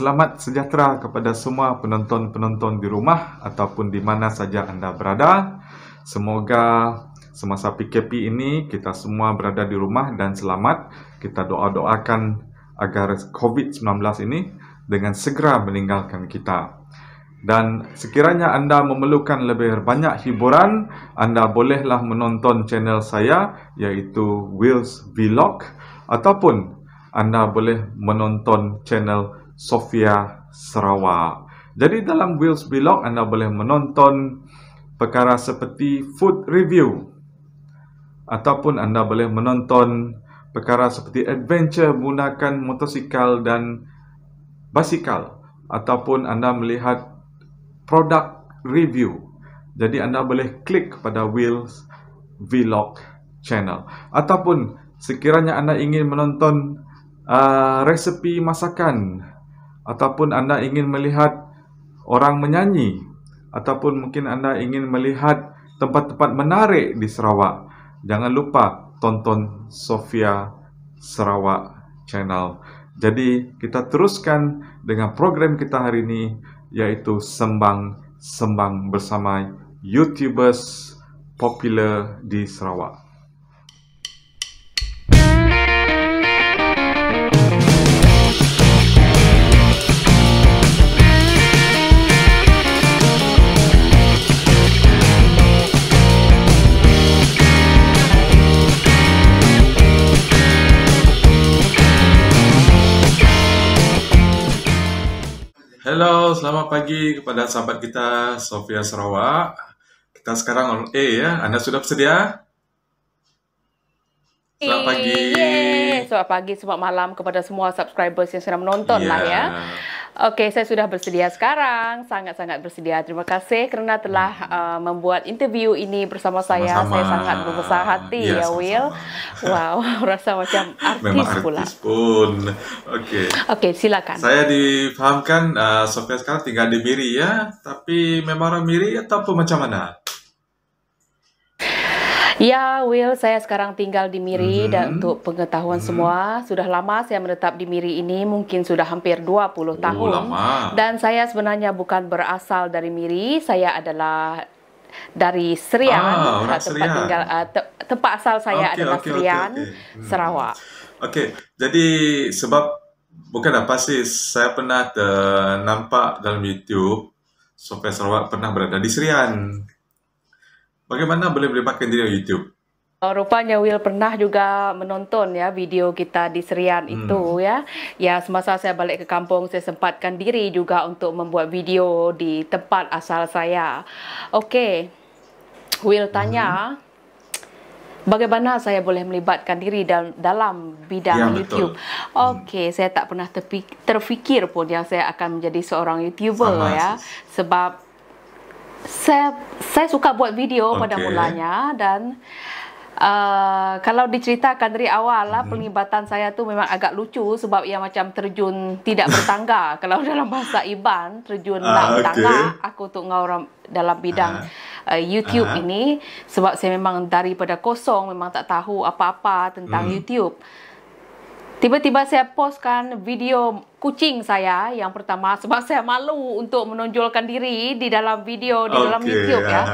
Selamat sejahtera kepada semua penonton-penonton di rumah ataupun di mana saja anda berada. Semoga semasa PKP ini kita semua berada di rumah dan selamat. Kita doa-doakan agar COVID-19 ini dengan segera meninggalkan kita. Dan sekiranya anda memerlukan lebih banyak hiburan, anda bolehlah menonton channel saya iaitu Wills Vlog ataupun anda boleh menonton channel saya Sofia Sarawak. Jadi dalam Wheels Vlog anda boleh menonton perkara seperti food review ataupun anda boleh menonton perkara seperti adventure menggunakan motosikal dan basikal ataupun anda melihat produk review. Jadi anda boleh klik pada Wheels Vlog channel ataupun sekiranya anda ingin menonton uh, resepi masakan ataupun anda ingin melihat orang menyanyi ataupun mungkin anda ingin melihat tempat-tempat menarik di Sarawak jangan lupa tonton Sofia Sarawak channel jadi kita teruskan dengan program kita hari ini yaitu sembang sembang bersama YouTubers popular di Sarawak Hello, selamat pagi kepada sahabat kita Sofia Sarawak. Kita sekarang on A ya. Anda sudah bersedia? Selamat pagi. Yeay. Selamat pagi, selamat malam kepada semua subscribers yang sedang menonton yeah. lah ya. Oke, okay, saya sudah bersedia sekarang, sangat-sangat bersedia. Terima kasih karena telah hmm. uh, membuat interview ini bersama saya. Sama-sama. Saya sangat berbesar hati ya, ya Will. Wow, rasa macam artis, Memang artis pula. Artis pun. Oke. Okay. Oke, okay, silakan. Saya difahamkan uh, Sofia sekarang tinggal di Miri ya, tapi memang orang Miri atau macam mana? Ya, Will, saya sekarang tinggal di Miri mm-hmm. dan untuk pengetahuan mm-hmm. semua, sudah lama saya menetap di Miri ini, mungkin sudah hampir 20 oh, tahun. Lama. Dan saya sebenarnya bukan berasal dari Miri, saya adalah dari Serian, ah, tempat Serian. tinggal uh, te tempat asal saya okay, adalah okay, Serian, okay, okay. Hmm. Sarawak. Oke, jadi sebab bukan apa sih saya pernah eh, nampak dalam YouTube Sofia Sarawak pernah berada di Serian. Bagaimana boleh boleh pakai diri YouTube? Oh, rupanya Will pernah juga menonton ya video kita di Serian hmm. itu ya. Ya semasa saya balik ke kampung saya sempatkan diri juga untuk membuat video di tempat asal saya. Okey. Will tanya hmm. bagaimana saya boleh melibatkan diri dal- dalam bidang ya, YouTube. Hmm. Okey, hmm. saya tak pernah terfikir pun yang saya akan menjadi seorang YouTuber Sama, ya. Sis. Sebab saya saya suka buat video okay. pada mulanya dan uh, kalau diceritakan dari awal lah hmm. pelibatan saya tu memang agak lucu sebab ia macam terjun tidak bertangga kalau dalam bahasa Iban terjun ah, tak bertangga okay. aku untuk orang dalam bidang ah. uh, YouTube uh. ini sebab saya memang daripada kosong memang tak tahu apa-apa tentang hmm. YouTube Tiba-tiba saya postkan video kucing saya yang pertama sebab saya malu untuk menonjolkan diri di dalam video di okay. dalam YouTube ya.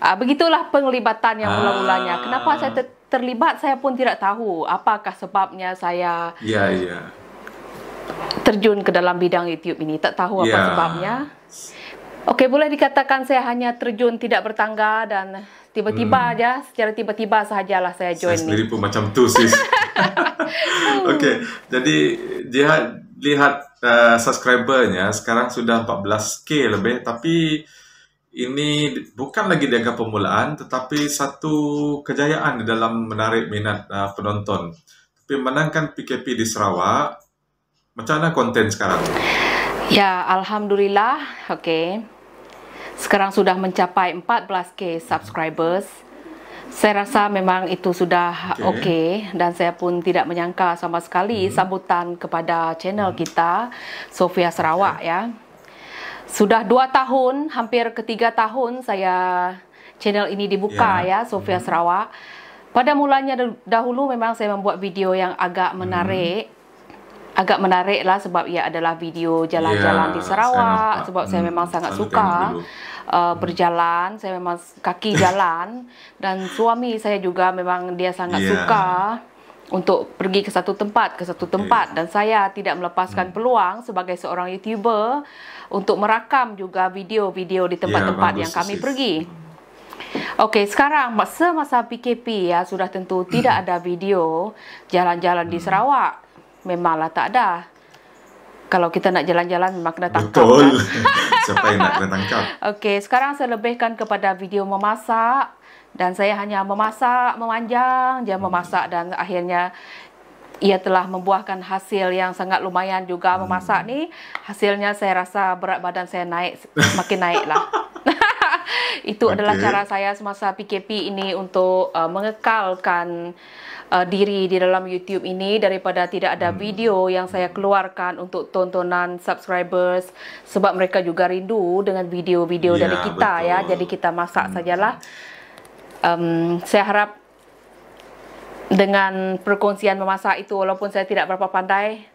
Uh, begitulah penglibatan yang ah. mula-mulanya. Ah. Kenapa saya ter terlibat saya pun tidak tahu. Apakah sebabnya saya yeah, yeah. terjun ke dalam bidang YouTube ini? Tak tahu apa ya. sebabnya. Okey, boleh dikatakan saya hanya terjun tidak bertangga dan tiba-tiba hmm. aja, secara tiba-tiba sahajalah saya join. Saya sendiri ini. pun macam tu sih. Okey, jadi jihad lihat uh, subscribernya sekarang sudah 14k lebih tapi ini bukan lagi dianggap permulaan tetapi satu kejayaan di dalam menarik minat uh, penonton. Tapi menangkan PKP di Sarawak, macam mana konten sekarang? Ya, alhamdulillah. Okey. Sekarang sudah mencapai 14k subscribers. Hmm. Saya rasa memang itu sudah oke okay. okay, dan saya pun tidak menyangka sama sekali hmm. sambutan kepada channel hmm. kita Sofia Sarawak okay. ya. Sudah dua tahun, hampir ketiga tahun saya channel ini dibuka yeah. ya Sofia hmm. Sarawak. Pada mulanya dahulu memang saya membuat video yang agak menarik. Hmm agak menarik lah sebab ia adalah video jalan-jalan yeah, di ya, Sarawak saya sebab hmm, saya memang sangat suka uh, berjalan saya memang kaki jalan dan suami saya juga memang dia sangat yeah. suka untuk pergi ke satu tempat ke satu tempat ya. dan saya tidak melepaskan hmm. peluang sebagai seorang YouTuber untuk merakam juga video-video di tempat-tempat yeah, yang kami sis. pergi. Okey, sekarang semasa PKP ya sudah tentu tidak hmm. ada video jalan-jalan di hmm. Sarawak memanglah tak ada. Kalau kita nak jalan-jalan memang kena tangkap. Betul. Kan? Siapa yang nak kena tangkap? Okey, sekarang saya lebihkan kepada video memasak dan saya hanya memasak memanjang je hmm. memasak dan akhirnya ia telah membuahkan hasil yang sangat lumayan juga memasak hmm. ni. Hasilnya saya rasa berat badan saya naik makin naiklah. itu okay. adalah cara saya semasa PKP ini untuk uh, mengekalkan uh, diri di dalam YouTube ini daripada tidak ada hmm. video yang saya keluarkan untuk tontonan subscribers sebab mereka juga rindu dengan video-video ya, dari kita ya. betul. ya jadi kita masak hmm. sajalah um, saya harap dengan perkongsian memasak itu walaupun saya tidak berapa pandai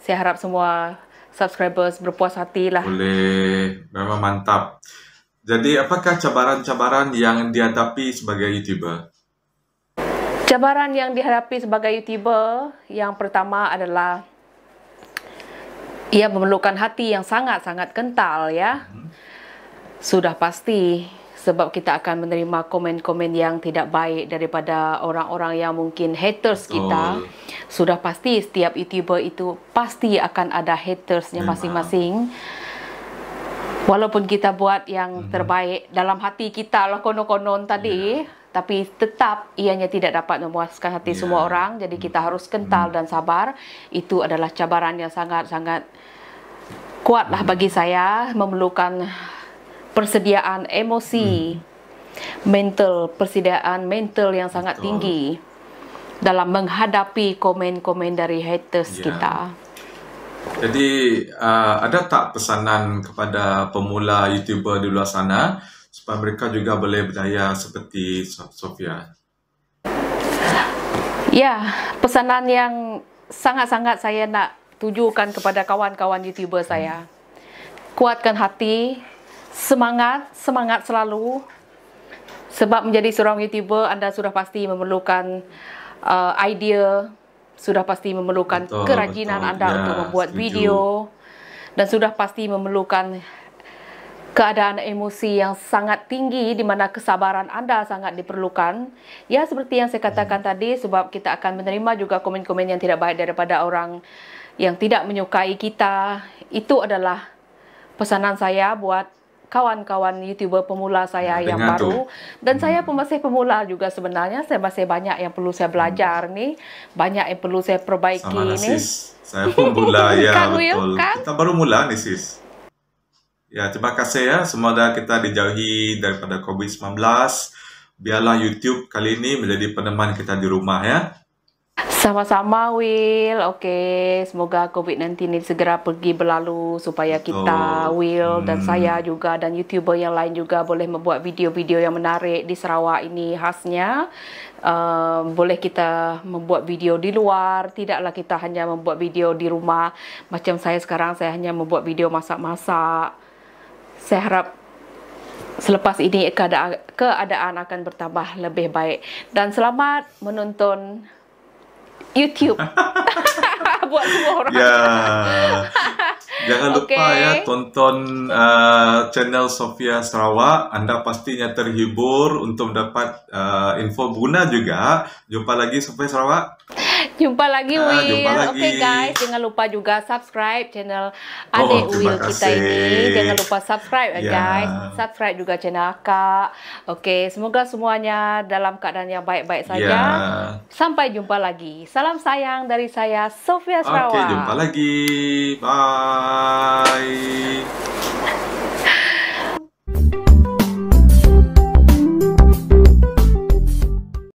saya harap semua subscribers berpuas hati lah boleh memang mantap jadi apakah cabaran-cabaran yang dihadapi sebagai YouTuber? Cabaran yang dihadapi sebagai YouTuber yang pertama adalah ia memerlukan hati yang sangat-sangat kental ya. Hmm. Sudah pasti sebab kita akan menerima komen-komen yang tidak baik daripada orang-orang yang mungkin haters kita. Oh. Sudah pasti setiap YouTuber itu pasti akan ada hatersnya masing-masing. Memang. Walaupun kita buat yang hmm. terbaik dalam hati kita lah konon-konon tadi, yeah. tapi tetap ianya tidak dapat memuaskan hati yeah. semua orang. Jadi kita harus kental hmm. dan sabar. Itu adalah cabaran yang sangat-sangat kuatlah hmm. bagi saya memerlukan persediaan emosi, hmm. mental, persediaan mental yang sangat Betul. tinggi dalam menghadapi komen-komen dari haters yeah. kita. Jadi uh, ada tak pesanan kepada pemula YouTuber di luar sana supaya mereka juga boleh berdaya seperti Sofia? Ya, pesanan yang sangat-sangat saya nak tujukan kepada kawan-kawan YouTuber saya. Kuatkan hati, semangat, semangat selalu. Sebab menjadi seorang YouTuber anda sudah pasti memerlukan uh, idea, sudah pasti memerlukan betul, kerajinan betul. anda ya, untuk membuat setuju. video dan sudah pasti memerlukan keadaan emosi yang sangat tinggi di mana kesabaran anda sangat diperlukan. Ya seperti yang saya katakan hmm. tadi sebab kita akan menerima juga komen-komen yang tidak baik daripada orang yang tidak menyukai kita. Itu adalah pesanan saya buat kawan-kawan YouTuber pemula saya Dengar yang baru tuh. dan hmm. saya masih pemula juga sebenarnya saya masih banyak yang perlu saya belajar hmm. nih banyak yang perlu saya perbaiki Sama lah, nih sis. saya pemula ya kan, betul Will, kan? kita baru mula nih sis ya terima kasih ya semoga kita dijauhi daripada COVID-19 biarlah YouTube kali ini menjadi peneman kita di rumah ya sama-sama Will. Oke, okay. semoga COVID nanti ini segera pergi berlalu supaya kita oh. Will dan hmm. saya juga dan YouTuber yang lain juga boleh membuat video-video yang menarik di Sarawak ini khasnya. Uh, boleh kita membuat video di luar Tidaklah kita hanya membuat video di rumah Macam saya sekarang Saya hanya membuat video masak-masak Saya harap Selepas ini keadaan akan bertambah lebih baik Dan selamat menonton YouTube. Buat semua orang. Ya. Jangan lupa okay. ya tonton uh, channel Sofia Sarawak. Anda pastinya terhibur untuk dapat uh, info guna juga. Jumpa lagi Sofia Sarawak. jumpa lagi nah, Will. Oke okay, guys, jangan lupa juga subscribe channel Ade oh, Will kasih. kita ini. Jangan lupa subscribe eh, ya guys. Subscribe juga channel Kak. Oke, okay, semoga semuanya dalam keadaan yang baik-baik ya. saja. Sampai jumpa lagi. Salam sayang dari saya Sofia Sarawak. Oke, okay, jumpa lagi. Bye.